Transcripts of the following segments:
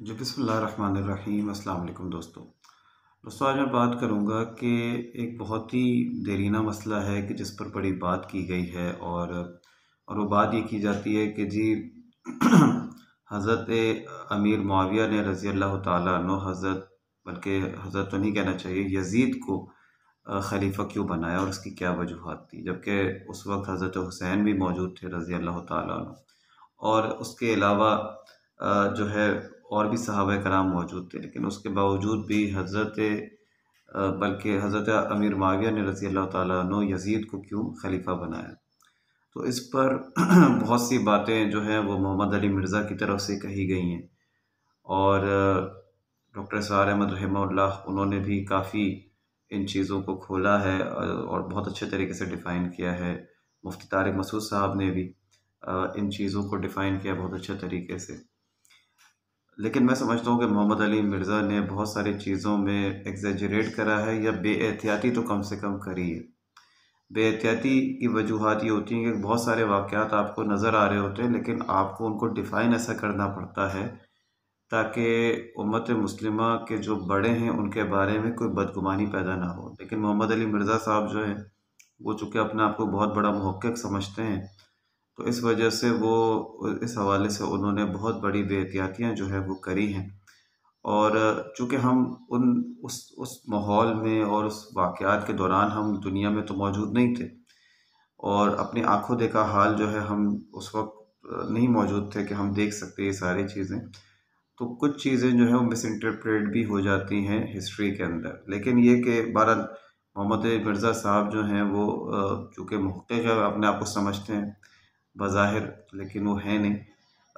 जी बसमीम अल्लाम दोस्तों दोस्तों आज मैं बात करूंगा कि एक बहुत ही देरीना मसला है कि जिस पर बड़ी बात की गई है और और वो बात ये की जाती है कि जी हज़रत अमीर माविया ने रज़ी अल्लाह तु हज़रत बल्कि हज़रत तो नहीं कहना चाहिए यजीद को खलीफा क्यों बनाया और उसकी क्या वजूहत थी जबकि उस वक्त हज़रत हुसैन भी मौजूद थे रज़ी अल्लाह तु और उसके अलावा जो है और भी सहाब कराम मौजूद थे लेकिन उसके बावजूद भी हज़रत बल्कि हज़रत अमीर माविया ने रसी अल्लाह तु यजीद को क्यों खलीफा बनाया तो इस पर बहुत सी बातें जो हैं वो मोहम्मद अली मिर्ज़ा की तरफ से कही गई हैं और डॉक्टर सार अहमद रहमल्ला उन्होंने भी काफ़ी इन चीज़ों को खोला है और बहुत अच्छे तरीके से डिफ़ाइन किया है मुफ्ती तारिक मसूद साहब ने भी इन चीज़ों को डिफ़ाइन किया बहुत अच्छे तरीके से लेकिन मैं समझता हूँ कि मोहम्मद अली मिर्ज़ा ने बहुत सारी चीज़ों में एग्जेजरेट करा है या बे एहतियाती तो कम से कम करी है बे एहतियाती की वजूहत ये होती हैं कि बहुत सारे वाक़ात आपको नज़र आ रहे होते हैं लेकिन आपको उनको डिफ़ाइन ऐसा करना पड़ता है ताकि उम्मत मुस्लिम के जो बड़े हैं उनके बारे में कोई बदगुमानी पैदा ना हो लेकिन मोहम्मद अली मिर्ज़ा साहब जो हैं वो चूँकि अपने आप को बहुत बड़ा महक्क समझते हैं तो इस वजह से वो इस हवाले से उन्होंने बहुत बड़ी बेहतियातियाँ जो है वो करी हैं और चूँकि हम उन उस उस माहौल में और उस वाक़ात के दौरान हम दुनिया में तो मौजूद नहीं थे और अपनी आंखों देखा हाल जो है हम उस वक्त नहीं मौजूद थे कि हम देख सकते ये सारी चीज़ें तो कुछ चीज़ें जो है वो मिस इंटरप्रेट भी हो जाती हैं हिस्ट्री के अंदर लेकिन ये कि बहरहाल मोहम्मद मिर्ज़ा साहब जो हैं वो चूँकि मुख्त अपने आप को समझते हैं बज़ाहिर लेकिन वो है नहीं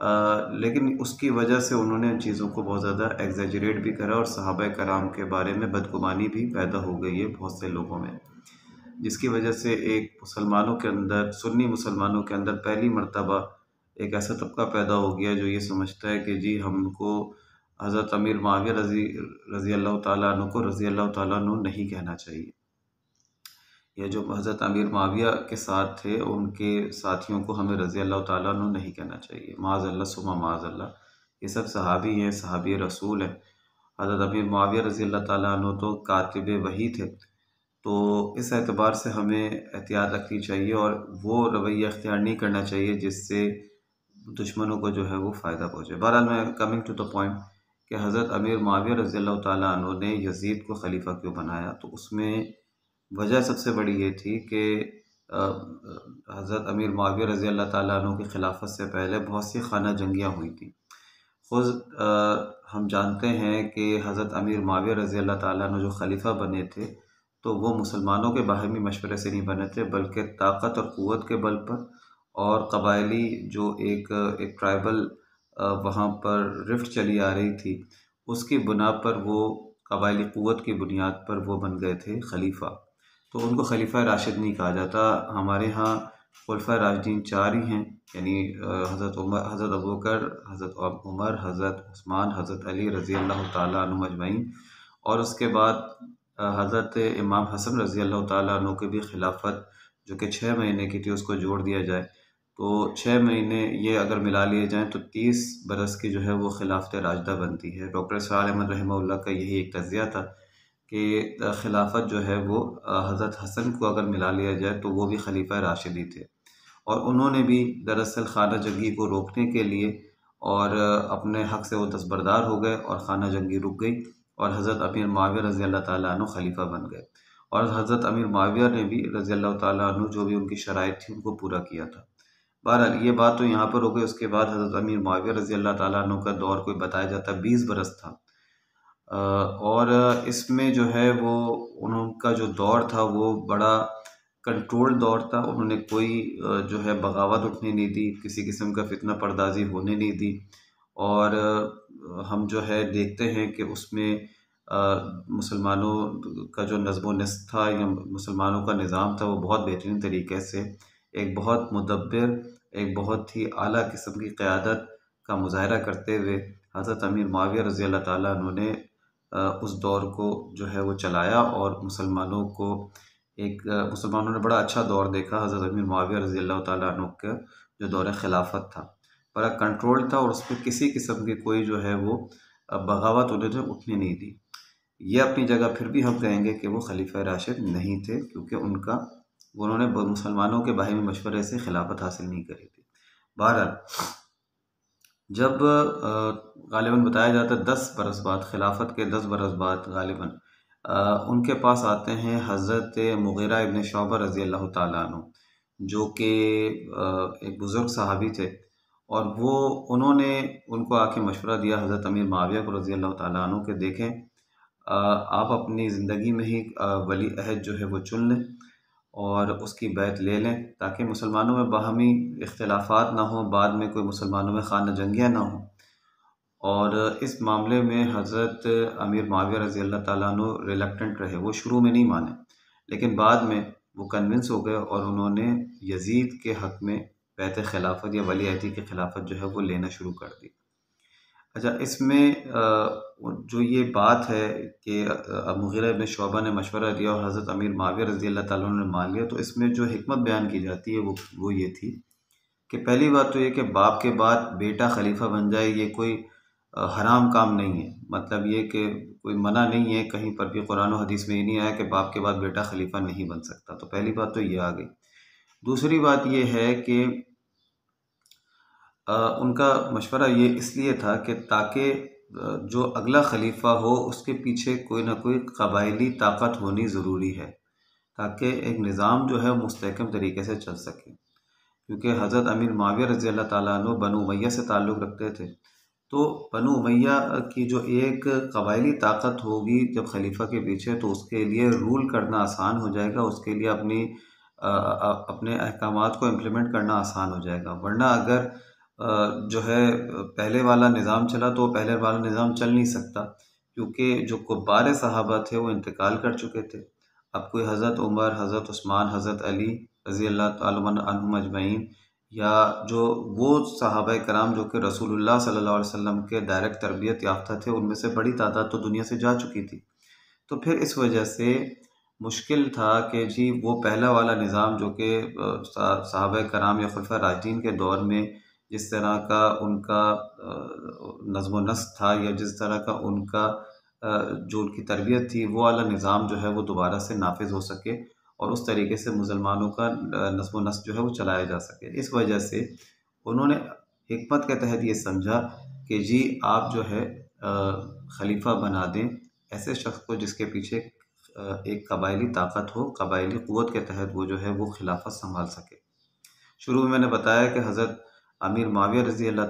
आ, लेकिन उसकी वजह से उन्होंने उन चीज़ों को बहुत ज़्यादा एग्जेजरेट भी करा और सहाब कराम के बारे में बदगुमानी भी पैदा हो गई है बहुत से लोगों में जिसकी वजह से एक मुसलमानों के अंदर सुन्नी मुसलमानों के अंदर पहली मरतबा एक ऐसा तबका पैदा हो गया जो ये समझता है कि जी हमको हज़रत अमीर माविया रजी रज़ी अल्लाह तु को रज़ी अल्लाह तु नहीं कहना चाहिए या जो हज़रत अमीर माविया के साथ थे उनके साथियों को हमें रज़ी अल्लाह तु नहीं कहना चाहिए माज़ल्ला सुमा माज़ल्ला ये सब सहाबी हैं सहाबी रसूल हैं हज़रत अमीर माविया रज़ी अल्लाह तु तो कातिब वही थे तो इस एतबार से हमें एहतियात रखनी चाहिए और वो रवैया अख्तियार नहीं करना चाहिए जिससे दुश्मनों को जो है वो फ़ायदा पहुँचे बहरहाल मैं कमिंग टू द पॉइंट कि हज़रत अमीर माविया रज़ी अल्लाह तु ने यजीद को खलीफा क्यों बनाया तो उसमें वजह सबसे बड़ी ये थी कि हज़रत अमीर माविया रज़ी अल्लाह तु की खिलाफत से पहले बहुत सी खाना जंगियाँ हुई थी खुद हम जानते हैं कि हज़रत अमीर माविया रज़ी अल्लाह तु जो खलीफा बने थे तो वो मुसलमानों के बाहमी मशवरे से नहीं बने थे बल्कि ताकत और क़वत के बल पर और कबायली जो एक एक ट्राइबल वहाँ पर रिफ्ट चली आ रही थी उसकी बुना पर वो कबायली क़वत की बुनियाद पर वो बन गए थे खलीफा तो उनको खलीफा राशिद नहीं कहा जाता हमारे यहाँ खलफा राशिदीन चार ही हैं यानी हज़रत उमर हज़रत अबूकर हज़रत उमर हज़रत उस्मान हज़रत अली रज़ी अल्लाह तजमाइन और उसके बाद हज़रत इमाम हसन रज़ी अल्लाह तु की भी खिलाफत जो कि छः महीने की थी उसको जोड़ दिया जाए तो छः महीने ये अगर मिला लिए जाएँ तो तीस बरस की जो है वो खिलाफत राजदा बनती है डॉक्टर साल अहमद रहमा का यही एक तजिया था कि खिलाफत जो है वो हज़रत हसन को अगर मिला लिया जाए तो वो भी खलीफा राशिदी थे और उन्होंने भी दरअसल खाना जंगी को रोकने के लिए और अपने हक़ से वो दस्बरदार हो गए और खाना जंगी रुक गई और हज़रत अमीर माविया रज़ी अल्लाह तु खलीफा बन गए और हज़रत अमीर माविया ने भी रज़ी अल्लाह तु जो भी उनकी शराइ थी उनको पूरा किया था बहरहाल ये बात तो यहाँ पर हो गई उसके बाद हज़रत अमीर माविया रज़ी अल्लाह तु का दौर कोई बताया जाता बीस बरस था और इसमें जो है वो उनका जो दौर था वो बड़ा कंट्रोल दौर था उन्होंने कोई जो है बगावत उठने नहीं दी किसी किस्म का फितना पर्दाजी होने नहीं दी और हम जो है देखते हैं कि उसमें मुसलमानों का जो नजमो नस्त था या मुसलमानों का निज़ाम था वो बहुत बेहतरीन तरीके से एक बहुत मदबर एक बहुत ही अली किस्म की क़्यादत का मुजाहरा करते हुए हज़रत अमीर माविया रज़ी अल्लाह ताली उन्होंने उस दौर को जो है वो चलाया और मुसलमानों को एक मुसलमानों ने बड़ा अच्छा दौर देखा हज़रत अमीर माविया रज़ी अल्लाह तु का जो दौर खिलाफत था बड़ा कंट्रोल था और उस पर किसी किस्म की कोई जो है वो बगावत उन्हें जो उठने नहीं दी ये अपनी जगह फिर भी हम कहेंगे कि वो खलीफा राशिद नहीं थे क्योंकि उनका उन्होंने मुसलमानों के बाहमी मशवरे से खिलाफत हासिल नहीं करी थी बहरहाल जब गालिबा बताया जाता है दस बरस बाद खिलाफत के दस बरस बाद गालिबा उनके पास आते हैं हज़रत मुगरा इबन शोबा रज़ी अल्लाह तु जो कि एक बुज़ुर्ग सहाबी थे और वो उन्होंने उनको आके मशवरा दिया हज़रत अमीर माविया को रज़ी अल्लाह तु के देखें आप अपनी ज़िंदगी में ही वली अहद जो है वो चुन लें और उसकी बैत ले लें ताकि मुसलमानों में बाहमी इख्तलाफात ना हों बाद में कोई मुसलमानों में खाना जंगियाँ ना हों और इस मामले में हज़रत अमीर माविया रज़ी अल्लाह तु रिलेक्टेंट रहे वो शुरू में नहीं माने लेकिन बाद में वो कन्विंस हो गए और उन्होंने यजीद के हक़ में बैत खिलाफत या वली के खिलाफत जो है वो लेना शुरू कर दी अच्छा इसमें जो ये बात है कि मुग़ीरा में शोबा ने मशवरा दिया और हज़रत अमीर माविया रज़ी अल्लाह तुम ने मान लिया तो इसमें जो हमत बयान की जाती है वो वो ये थी कि पहली बात तो ये कि बाप के बाद बेटा खलीफा बन जाए ये कोई हराम काम नहीं है मतलब ये कि कोई मना नहीं है कहीं पर भी कुरान हदीस में ये नहीं आया कि बाप के बाद बेटा खलीफा नहीं बन सकता तो पहली बात तो ये आ गई दूसरी बात यह है कि उनका मशवरा ये इसलिए था कि ताकि जो अगला खलीफा हो उसके पीछे कोई ना कोई कबायली ताकत होनी ज़रूरी है ताकि एक निज़ाम जो है मस्तकम तरीके से चल सके क्योंकि हज़रत अमीर माविया रज़ी अल्लाह तु बनु उमैया से ताल्लुक़ रखते थे तो बनु की जो एक कबायली ताकत होगी जब खलीफा के पीछे तो उसके लिए रूल करना आसान हो जाएगा उसके लिए अपनी अपने अहकाम को इम्प्लीमेंट करना आसान हो जाएगा वरना अगर जो है पहले वाला निज़ाम चला तो पहले वाला निज़ाम चल नहीं सकता क्योंकि जो कुबार साहबा थे वो इंतकाल कर चुके थे अब कोई हज़रत उमर हज़रत उस्मान हज़रत अली रज़ी अल्लाह तमजमैन या जो वो साहब कराम जो कि रसूलुल्लाह सल्लल्लाहु अलैहि वसल्लम के डायरेक्ट तरबियत याफ्ता थे उनमें से बड़ी तादाद तो दुनिया से जा चुकी थी तो फिर इस वजह से मुश्किल था कि जी वो पहला वाला निज़ाम जो कि साहब कराम या खुलफा राजदीन के दौर में जिस तरह का उनका नज़म नस्क था या जिस तरह का उनका जो उनकी तरबियत थी वो वाला निज़ाम जो है वो दोबारा से नाफिज हो सके और उस तरीके से मुसलमानों का नस्म नस्ल जो है वो चलाया जा सके इस वजह से उन्होंने हमत के तहत ये समझा कि जी आप जो है खलीफा बना दें ऐसे शख्स को जिसके पीछे एक कबायली ताकत हो कबायली क़वत के तहत वो जो है वो खिलाफत संभाल सके शुरू में मैंने बताया कि हज़रत अमीर माविया रजी अल्लाह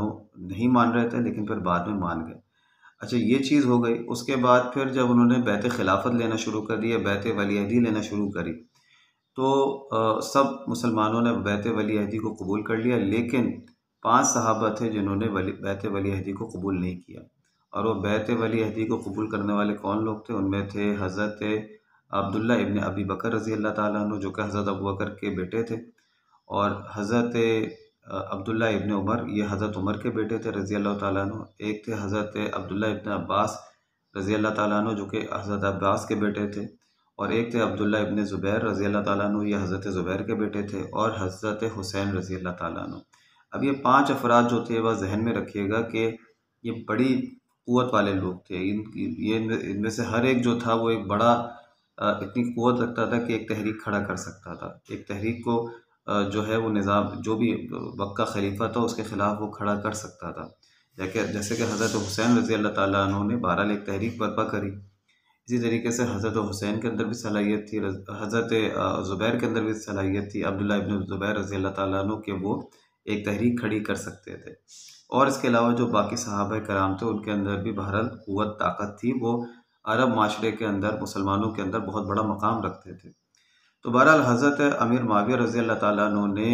तु नहीं मान रहे थे लेकिन फिर बाद में मान गए अच्छा ये चीज़ हो गई उसके बाद फिर जब उन्होंने बैत खिलाफत लेना शुरू कर दी बैत वलीदी लेना शुरू करी तो आ, सब मुसलमानों ने बैत वलीदी को कबूल कर लिया लेकिन पांच सहाबा थे जिन्होंने वली, बैत वलीदी को कबूल नहीं किया और वो बैत वलीदी को कबूल करने वाले कौन लोग थे उनमें थे हज़रत अब्दुल्ला इबन अबी बकर रजी अल्लाह तु जो कि हज़रत अबू बकर के बेटे थे और हज़रत अब्दुल्ला इबन उमर ये हज़रत उमर के बेटे थे रज़ी अल्लाह तु एक थे हज़रत अब्दुल्ला इबन अब्बास रज़ी अल्लाह तु जो कि हज़रत अब्बास के बेटे थे और एक थे अब्दुल्ला इब्ने ज़ुबैर रज़ी अल्लाह तु ये हज़रत ज़ुबैर के बेटे थे और हज़रत हुसैन रज़ी अल्लाह तु अब ये पाँच अफराद जो थे वह जहन में रखिएगा कि ये बड़ी क़वत वाले लोग थे इन ये इनमें से हर एक जो था वो एक बड़ा इतनी क़वत रखता था कि एक तहरीक खड़ा कर सकता था एक तहरीक को जो है वो निज़ाम जो भी वक्त का खलीफा था उसके ख़िलाफ़ वो खड़ा कर सकता था जैसे जैसे कि हज़रत हुसैन रज़ी अल्लाह तु ने बारह एक तहरीक बर्पा करी इसी तरीके से हज़रत हुसैन के अंदर भी सलाहियत थी हज़रत ज़ुबैर के अंदर भी सलाहियत थी अब्दुल्ला इबन ज़ुबैर रज़ी अल्लाह तु के वो एक तहरीक खड़ी कर सकते थे और इसके अलावा जो बाकी साहब कराम थे उनके अंदर भी बहरहाल कुत ताकत थी वो अरब माशरे के अंदर मुसलमानों के अंदर बहुत बड़ा मकाम रखते थे तो बहरहाल हज़रत अमीर माविया रज़ी अल्लाह ताली ने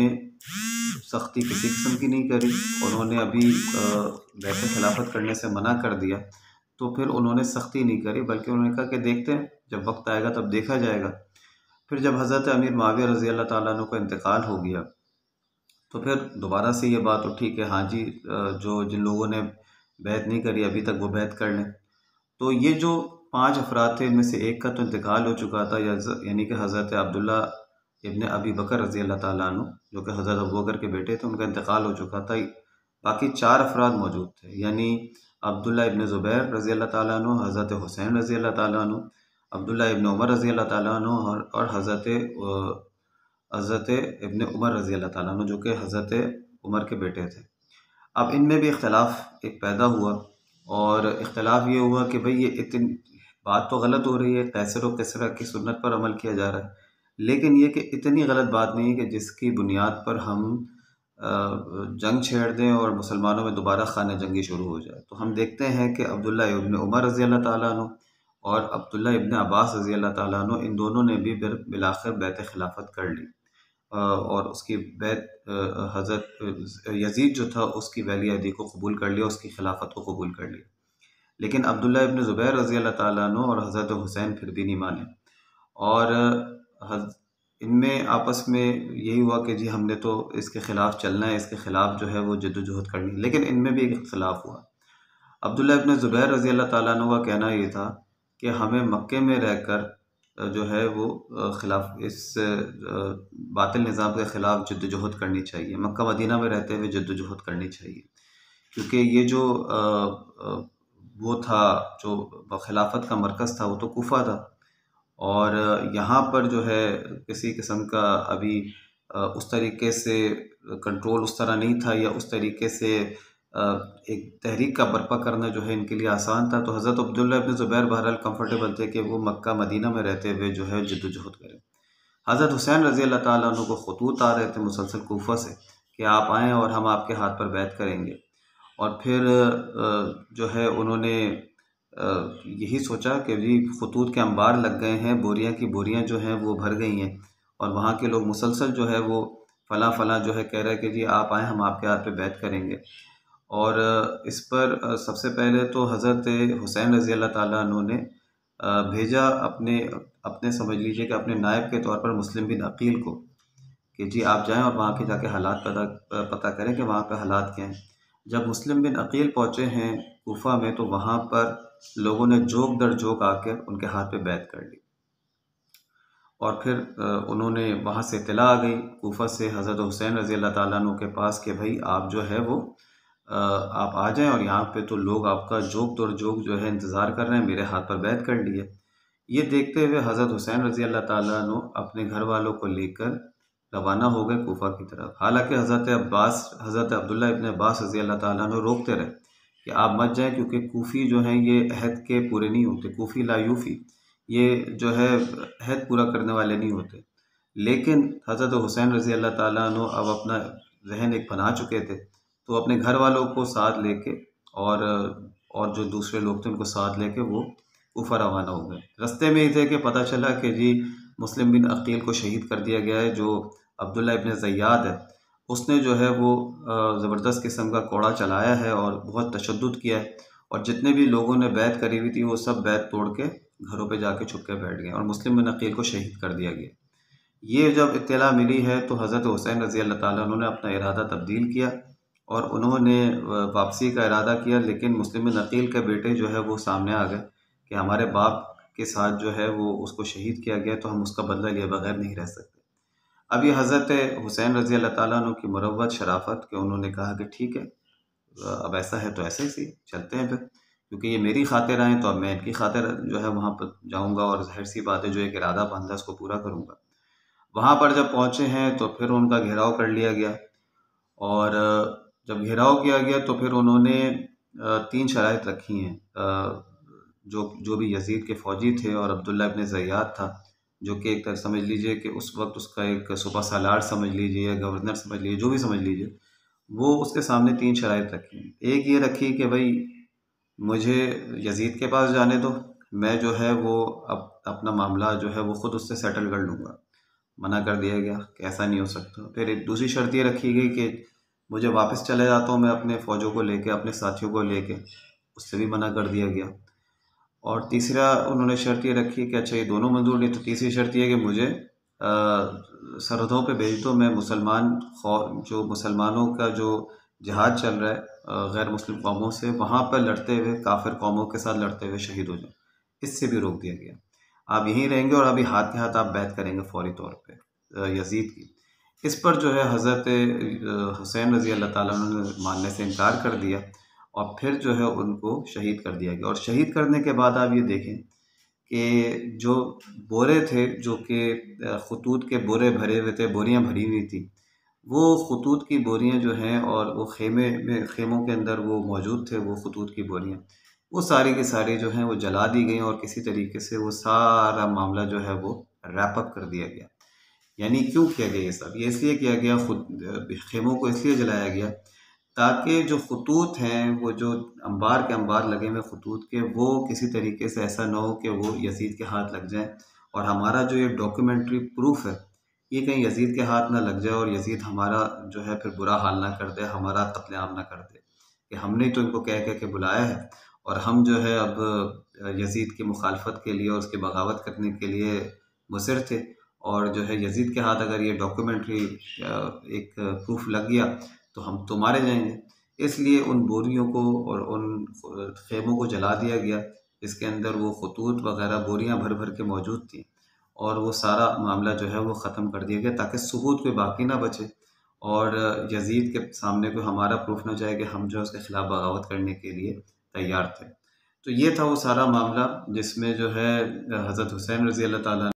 सख्ती किसी किस्म की नहीं करी उन्होंने अभी बैठे खिलाफत करने से मना कर दिया तो फिर उन्होंने सख्ती नहीं करी बल्कि उन्होंने कहा कि देखते हैं जब वक्त आएगा तब देखा जाएगा फिर जब हज़रत अमीर माविया रज़ी अल्लाह तु का इंतकाल हो गया तो फिर दोबारा से ये बात उठी कि हाँ जी जो जिन लोगों ने बैत नहीं करी अभी तक वो बैत कर लें तो ये जो पाँच अफराद थे इनमें से एक का तो इंतकाल हो चुका था यानी कि हज़रत अब्दुल्ला इबन अबी बकर रजी अल्लाह तु जो कि हज़रत अबू बकर के बेटे थे उनका इंतकाल हो चुका था बाकी चार अफराद मौजूद थे यानी अब्दुल्ला इबन ज़ुबैर रजी अल्लाह तु हज़रत हुसैन रजी अल्लाह तु अब्दुल्ला इबन उमर रजी अल्लाह तु और हज़रत हज़रत इबन उमर रजी अल्लाह तु जो कि हज़रत उमर के बेटे थे अब इनमें भी इख्तलाफ एक पैदा हुआ और इख्तलाफ ये हुआ कि भाई ये इतन बात तो गलत हो रही है तैसर व तो कसरा की सुन्नत पर अमल किया जा रहा है लेकिन ये कि इतनी गलत बात नहीं है कि जिसकी बुनियाद पर हम जंग छेड़ दें और मुसलमानों में दोबारा खाना जंगी शुरू हो जाए तो हम देखते हैं कि अब्दुल्ला इबन उमर रज़ी अल्लाह तु और अब्दुल्ला इबन अब्बास रज़ी अल्लाह ताली इन दोनों ने भी बिलाखिर बैत खिलाफत कर ली और उसकी बैत हज़रत यजीद जो था उसकी वैली अदी को कबूल कर लिया उसकी खिलाफत को कबूल कर लिया लेकिन अब्दुल्ला इबन ज़ुबैर रज़ी अल्लाह तु और हज़रत हुसैन फिर भी नहीं माने और इनमें आपस में यही हुआ कि जी हमने तो इसके ख़िलाफ़ चलना है इसके ख़िलाफ़ जो है वो जदोजहद करनी है लेकिन इनमें भी एक इख्तलाफ हुआ अब्दुल्ला इबन ज़ुबैर रज़ी अल्लाह तु का कहना ये था कि हमें मक्के में रहकर जो है वो खिलाफ इस बातिल निज़ाम के ख़िलाफ़ जद्दोजहद करनी चाहिए मक्का मदीना में रहते हुए जद्दोजहद करनी चाहिए क्योंकि ये जो वो था जो खिलाफत का मरकज़ था वो तो कोफ़ा था और यहाँ पर जो है किसी किस्म का अभी उस तरीके से कंट्रोल उस तरह नहीं था या उस तरीके से एक तहरीक का बर्पा करना जो है इनके लिए आसान था तो हज़रत अब्दुल्ला अपने ज़ुबैर बहरहाल कंफर्टेबल थे कि वो मक्का मदीना में रहते हुए जो है जद्दोजहद करें हज़रत हुसैन रज़ी अल्लाह ताली को खतूत आ रहे थे मुसलसल कोफ़ा से कि आप आएँ और हम आपके हाथ पर बैत करेंगे और फिर जो है उन्होंने यही सोचा कि जी खतूत के अंबार लग गए हैं बोरियाँ की बोरियाँ जो हैं वो भर गई हैं और वहाँ के लोग मुसलसल जो है वो फ़लाँ फ़लाँ जो है कह रहे हैं कि जी आप आएँ हम आपके हाथ पे बैठ करेंगे और इस पर सबसे पहले तो हज़रत हुसैन रज़ी अल्लाह ताली ने भेजा अपने अपने समझ लीजिए कि अपने नायब के तौर पर मुस्लिम बिन अकील को कि जी आप जाएँ और वहाँ के जाके हालात पता पता करें कि वहाँ का हालात क्या हैं जब मुस्लिम बिन अकील पहुँचे हैं कोफा में तो वहाँ पर लोगों ने जोक दर जोक आकर उनके हाथ पे बैत कर ली और फिर उन्होंने वहाँ से इतला आ गई कोफा से हज़रत हुसैन रज़ी अल्लाह तु के पास कि भाई आप जो है वो आप आ जाएं और यहाँ पे तो लोग आपका जोक दर जोक जो है इंतज़ार कर रहे हैं मेरे हाथ पर बैत कर लिए ये देखते हुए हज़रत हुसैन रज़ी अल्लाह ताली अपने घर वालों को लेकर रवाना हो गए कोफा की तरफ हालांकि हज़रत अब्बास हज़रत अब्दुल्ला इबन अब्बास रजी अल्लाह ने रोकते रहे कि आप मत जाएं क्योंकि कोफ़ी जो हैं ये अहद के पूरे नहीं होते कोफ़ी लायूफ़ी ये जो है अहद पूरा करने वाले नहीं होते लेकिन हज़रत हुसैन रजी अल्लाह ताली अब अपना जहन एक बना चुके थे तो अपने घर वालों को साथ लेके और और जो दूसरे लोग थे उनको साथ लेके वो कोफा रवाना हो गए रस्ते में ही थे कि पता चला कि जी मुस्लिम बिन अकील को शहीद कर दिया गया है जो अब्दुल्ला इब्ने जयाद है उसने जो है वो ज़बरदस्त किस्म का कोड़ा चलाया है और बहुत तशद किया है और जितने भी लोगों ने बैत करी हुई थी वो सब बैत तोड़ के घरों पर जाके छुप के बैठ गए और मुस्लिम नकील को शहीद कर दिया गया ये जब इतला मिली है तो हज़रत हुसैन रज़ी अल्लाह ताली उन्होंने अपना इरादा तब्दील किया और उन्होंने वापसी का इरादा किया लेकिन मुस्लिम नकील के बेटे जो है वो सामने आ गए कि हमारे बाप के साथ जो है वो उसको शहीद किया गया तो हम उसका बदला लिए बगैर नहीं रह सकते अब हज़रत हुसैन रज़ी अल्लाह ताली की मरवत शराफत के उन्होंने कहा कि ठीक है अब ऐसा है तो ऐसे ही चलते हैं फिर क्योंकि ये मेरी खातिर आएँ तो अब मैं इनकी खातिर जो है वहाँ पर जाऊँगा और जहर सी बात है जो एक इरादा बंदा उसको पूरा करूँगा वहाँ पर जब पहुँचे हैं तो फिर उनका घेराव कर लिया गया और जब घेराव किया गया तो फिर उन्होंने तीन शराइ रखी हैं जो जो भी यजीद के फ़ौजी थे और अब्दुल्ला इबन ज़याद था जो कि एक तरह समझ लीजिए कि उस वक्त उसका एक सुबह सालार समझ लीजिए या गवर्नर समझ लीजिए जो भी समझ लीजिए वो उसके सामने तीन शराय रखी एक ये रखी कि भाई मुझे यजीद के पास जाने दो मैं जो है वो अब अपना मामला जो है वो ख़ुद उससे सेटल कर लूँगा मना कर दिया गया कि ऐसा नहीं हो सकता फिर एक दूसरी शर्त ये रखी गई कि मुझे वापस चले जाता हूँ मैं अपने फ़ौजों को लेके अपने साथियों को लेके उससे भी मना कर दिया गया और तीसरा उन्होंने शर्त ये रखी कि अच्छा ये दोनों मंजूर नहीं तो तीसरी शर्त ये कि मुझे सरहदों पे भेज दो मैं मुसलमान जो मुसलमानों का जो जहाज़ चल रहा है गैर मुस्लिम कौमों से वहाँ पर लड़ते हुए काफिर कौमों के साथ लड़ते हुए शहीद हो जाए इससे भी रोक दिया गया आप यहीं रहेंगे और अभी हाथ के हाथ आप बैत करेंगे फौरी तौर पर यजीद की इस पर जो है हज़रत हुसैन रज़ी अल्लाह तुमने मानने से इनकार कर दिया और फिर जो है उनको शहीद कर दिया गया और शहीद करने के बाद आप ये देखें कि जो बोरे थे जो कि खतूत के बोरे भरे हुए थे बोरियाँ भरी हुई थी वो खतूत की बोरियाँ जो हैं और वो खेमे में खेमों के अंदर वो मौजूद थे वो खतूत की बोरियाँ वो सारी की सारी जो हैं वो जला दी गई और किसी तरीके से वो सारा मामला जो है वो रैपअप कर दिया गया यानी क्यों किया गया ये सब ये इसलिए किया गया खुद खेमों को इसलिए जलाया गया ताकि जो खतूत हैं वो जो अंबार के अंबार लगे हुए खतूत के वो किसी तरीके से ऐसा ना हो कि वो यजीद के हाथ लग जाए और हमारा जो ये डॉक्यूमेंट्री प्रूफ है ये कहीं यजीद के हाथ ना लग जाए और यजीद हमारा जो है फिर बुरा हाल ना कर दे हमारा कत्लेआम ना कर दे कि हमने तो इनको कह कह के बुलाया है और हम जो है अब यजीद की मुखालफत के लिए और उसकी बगावत करने के लिए मुसर थे और जो है यजीद के हाथ अगर ये डॉक्यूमेंट्री एक प्रूफ लग गया तो हम तो मारे जाएंगे इसलिए उन बोरियों को और उन खेमों को जला दिया गया इसके अंदर वो खतूत वगैरह बोरियां भर भर के मौजूद थी और वो सारा मामला जो है वो ख़त्म कर दिया गया ताकि सबूत कोई बाकी ना बचे और यजीद के सामने कोई हमारा प्रूफ ना जाए कि हम जो उसके ख़िलाफ़ बगावत करने के लिए तैयार थे तो ये था वो सारा मामला जिसमें जो है हज़रत हुसैन रज़ी अल्लाह ताली